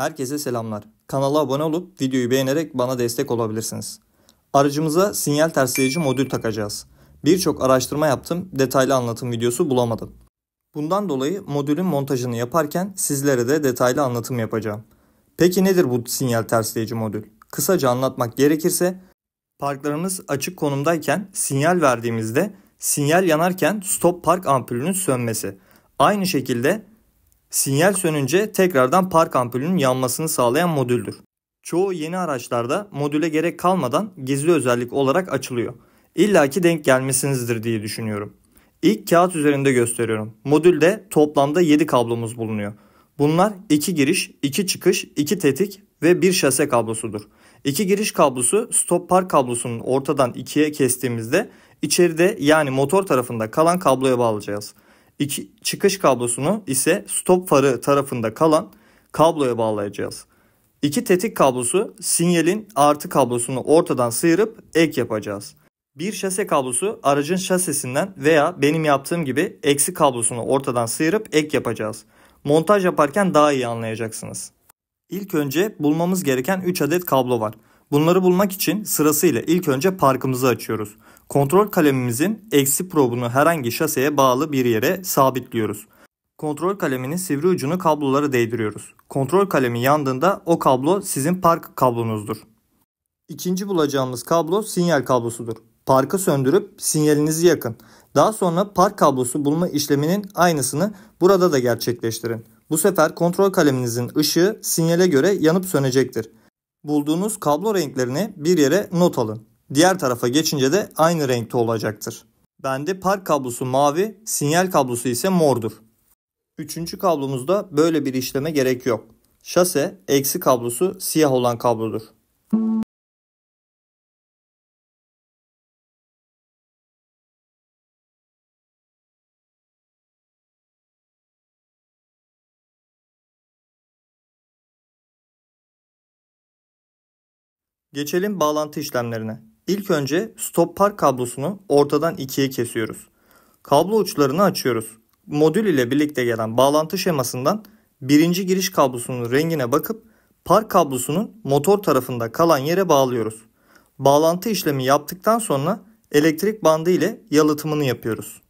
Herkese selamlar. Kanala abone olup videoyu beğenerek bana destek olabilirsiniz. Aracımıza sinyal tersleyici modül takacağız. Birçok araştırma yaptım, detaylı anlatım videosu bulamadım. Bundan dolayı modülün montajını yaparken sizlere de detaylı anlatım yapacağım. Peki nedir bu sinyal tersleyici modül? Kısaca anlatmak gerekirse parklarımız açık konumdayken sinyal verdiğimizde sinyal yanarken stop park ampulünün sönmesi. Aynı şekilde Sinyal sönünce tekrardan park ampulünün yanmasını sağlayan modüldür. Çoğu yeni araçlarda modüle gerek kalmadan gizli özellik olarak açılıyor. İlla ki denk gelmesinizdir diye düşünüyorum. İlk kağıt üzerinde gösteriyorum. Modülde toplamda 7 kablomuz bulunuyor. Bunlar 2 giriş, 2 çıkış, 2 tetik ve 1 şase kablosudur. 2 giriş kablosu stop park kablosunun ortadan ikiye kestiğimizde içeride yani motor tarafında kalan kabloya bağlayacağız. İki, çıkış kablosunu ise stop farı tarafında kalan kabloya bağlayacağız. İki tetik kablosu sinyalin artı kablosunu ortadan sıyırıp ek yapacağız. Bir şase kablosu aracın şasisinden veya benim yaptığım gibi eksi kablosunu ortadan sıyırıp ek yapacağız. Montaj yaparken daha iyi anlayacaksınız. İlk önce bulmamız gereken 3 adet kablo var. Bunları bulmak için sırasıyla ilk önce parkımızı açıyoruz. Kontrol kalemimizin eksi probunu herhangi şaseye bağlı bir yere sabitliyoruz. Kontrol kaleminin sivri ucunu kablolara değdiriyoruz. Kontrol kalemi yandığında o kablo sizin park kablonuzdur. İkinci bulacağımız kablo sinyal kablosudur. Parkı söndürüp sinyalinizi yakın. Daha sonra park kablosu bulma işleminin aynısını burada da gerçekleştirin. Bu sefer kontrol kaleminizin ışığı sinyale göre yanıp sönecektir. Bulduğunuz kablo renklerini bir yere not alın. Diğer tarafa geçince de aynı renkte olacaktır. Bende park kablosu mavi, sinyal kablosu ise mordur. Üçüncü kablomuzda böyle bir işleme gerek yok. Şase eksi kablosu siyah olan kablodur. Geçelim bağlantı işlemlerine. İlk önce stop park kablosunu ortadan ikiye kesiyoruz. Kablo uçlarını açıyoruz. Modül ile birlikte gelen bağlantı şemasından birinci giriş kablosunun rengine bakıp park kablosunun motor tarafında kalan yere bağlıyoruz. Bağlantı işlemi yaptıktan sonra elektrik bandı ile yalıtımını yapıyoruz.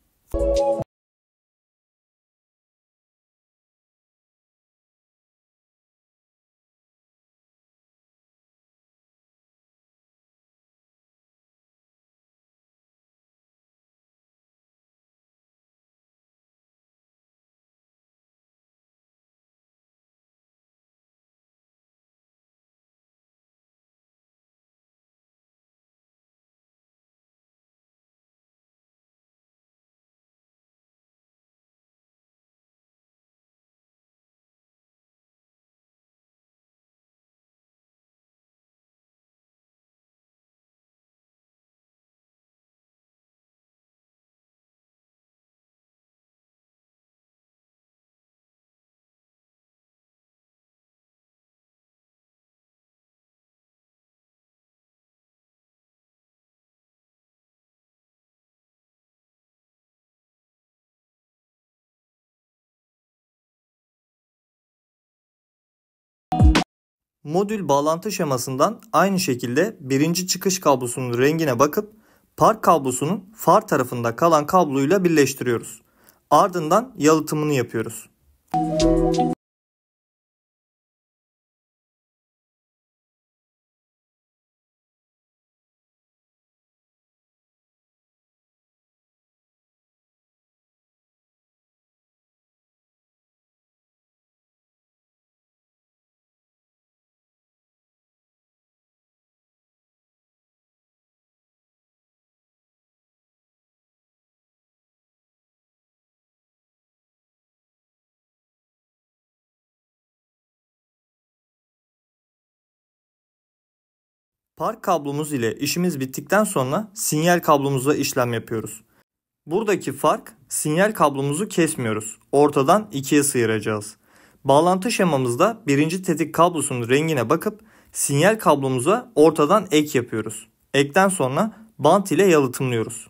Modül bağlantı şemasından aynı şekilde birinci çıkış kablosunun rengine bakıp park kablosunun far tarafında kalan kabloyla birleştiriyoruz. Ardından yalıtımını yapıyoruz. Park kablomuz ile işimiz bittikten sonra sinyal kablomuzla işlem yapıyoruz. Buradaki fark sinyal kablomuzu kesmiyoruz. Ortadan ikiye sıyıracağız. Bağlantı şemamızda birinci tetik kablosunun rengine bakıp sinyal kablomuza ortadan ek yapıyoruz. Ekten sonra bant ile yalıtımlıyoruz.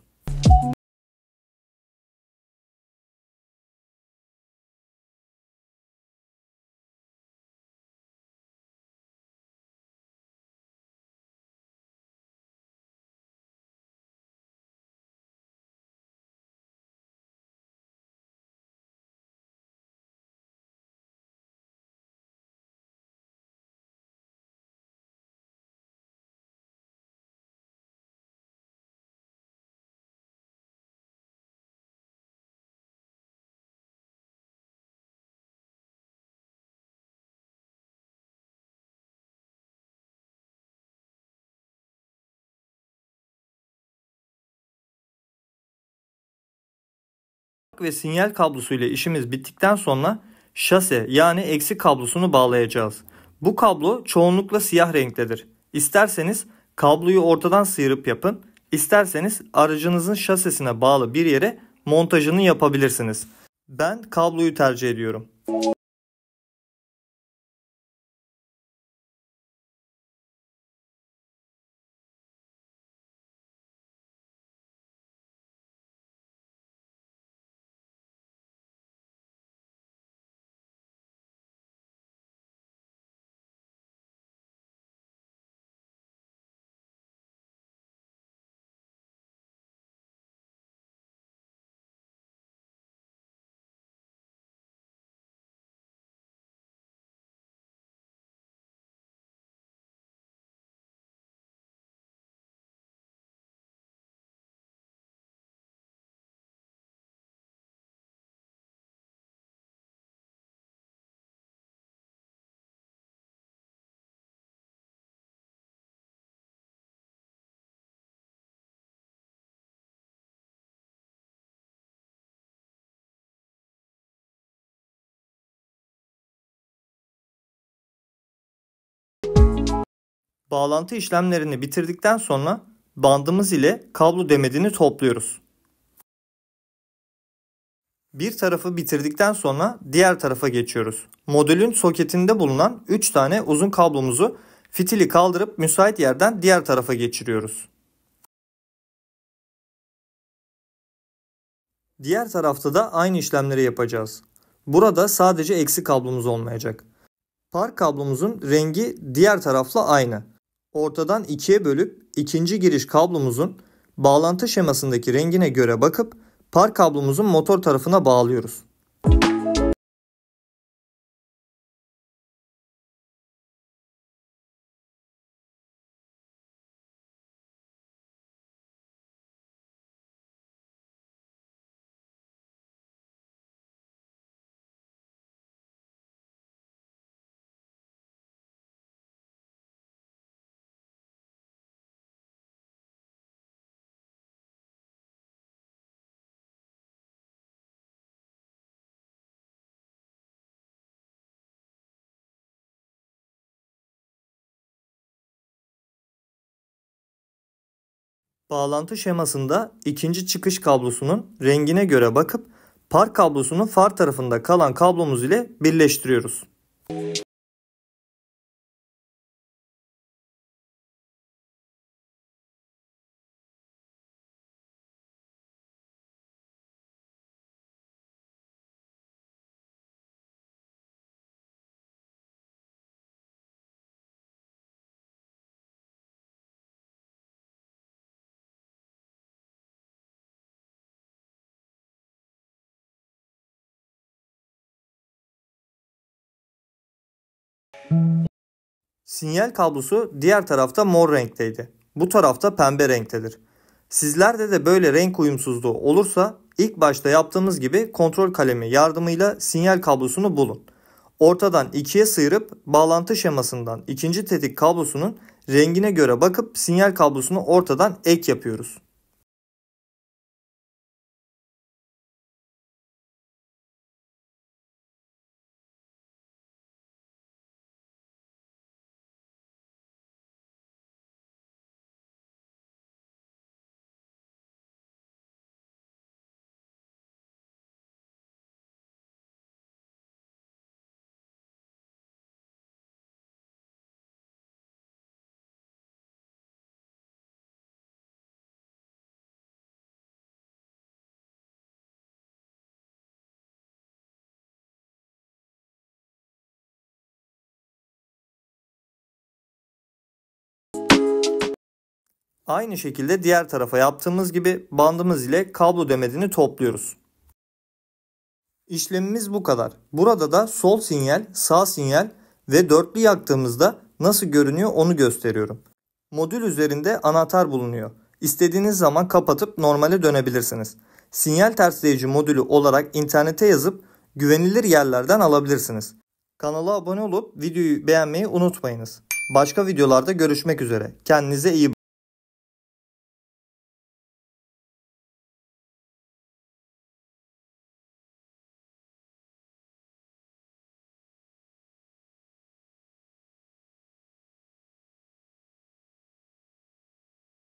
ve sinyal kablosu ile işimiz bittikten sonra şase yani eksi kablosunu bağlayacağız. Bu kablo çoğunlukla siyah renktedir. İsterseniz kabloyu ortadan sıyırıp yapın, isterseniz aracınızın şasesine bağlı bir yere montajını yapabilirsiniz. Ben kabloyu tercih ediyorum. Bağlantı işlemlerini bitirdikten sonra bandımız ile kablo demedini topluyoruz. Bir tarafı bitirdikten sonra diğer tarafa geçiyoruz. Modülün soketinde bulunan 3 tane uzun kablomuzu fitili kaldırıp müsait yerden diğer tarafa geçiriyoruz. Diğer tarafta da aynı işlemleri yapacağız. Burada sadece eksi kablomuz olmayacak. Park kablomuzun rengi diğer tarafla aynı. Ortadan ikiye bölüp ikinci giriş kablomuzun bağlantı şemasındaki rengine göre bakıp par kablomuzun motor tarafına bağlıyoruz. Bağlantı şemasında ikinci çıkış kablosunun rengine göre bakıp par kablosunun far tarafında kalan kablomuz ile birleştiriyoruz. Sinyal kablosu diğer tarafta mor renkteydi. Bu tarafta pembe renktedir. Sizlerde de böyle renk uyumsuzluğu olursa ilk başta yaptığımız gibi kontrol kalemi yardımıyla sinyal kablosunu bulun. Ortadan ikiye sıyırıp bağlantı şemasından ikinci tetik kablosunun rengine göre bakıp sinyal kablosunu ortadan ek yapıyoruz. Aynı şekilde diğer tarafa yaptığımız gibi bandımız ile kablo demedini topluyoruz. İşlemimiz bu kadar. Burada da sol sinyal, sağ sinyal ve dörtlü yaktığımızda nasıl görünüyor onu gösteriyorum. Modül üzerinde anahtar bulunuyor. İstediğiniz zaman kapatıp normale dönebilirsiniz. Sinyal tersleyici modülü olarak internete yazıp güvenilir yerlerden alabilirsiniz. Kanala abone olup videoyu beğenmeyi unutmayınız. Başka videolarda görüşmek üzere. Kendinize iyi bakın.